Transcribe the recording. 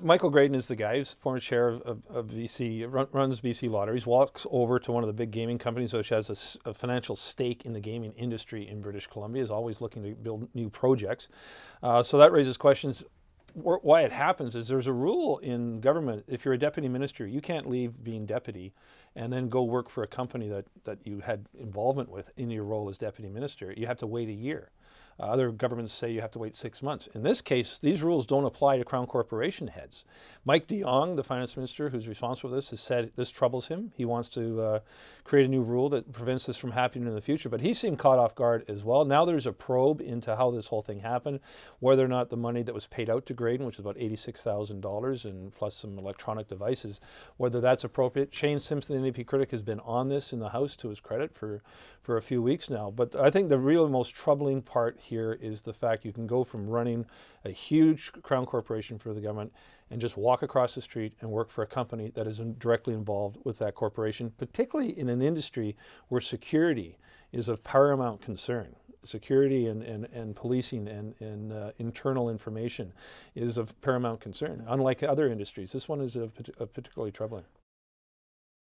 Michael Graydon is the guy who's former chair of, of, of BC, run, runs BC Lotteries, walks over to one of the big gaming companies, which has a, a, financial stake in the gaming industry in British Columbia, is always looking to build new projects. Uh, so that raises questions why it happens is there's a rule in government. If you're a deputy minister, you can't leave being deputy and then go work for a company that, that you had involvement with in your role as deputy minister. You have to wait a year. Uh, other governments say you have to wait six months. In this case, these rules don't apply to Crown Corporation heads. Mike Jong, the finance minister who's responsible for this, has said this troubles him. He wants to uh, create a new rule that prevents this from happening in the future, but he seemed caught off guard as well. Now there's a probe into how this whole thing happened, whether or not the money that was paid out to Great which is about $86,000 and plus some electronic devices, whether that's appropriate. Shane Simpson, the NDP critic, has been on this in the House to his credit for, for a few weeks now. But I think the real most troubling part here is the fact you can go from running a huge crown corporation for the government and just walk across the street and work for a company that is directly involved with that corporation, particularly in an industry where security is of paramount concern security and, and, and policing and, and uh, internal information is of paramount concern. Unlike other industries, this one is of, of particularly troubling.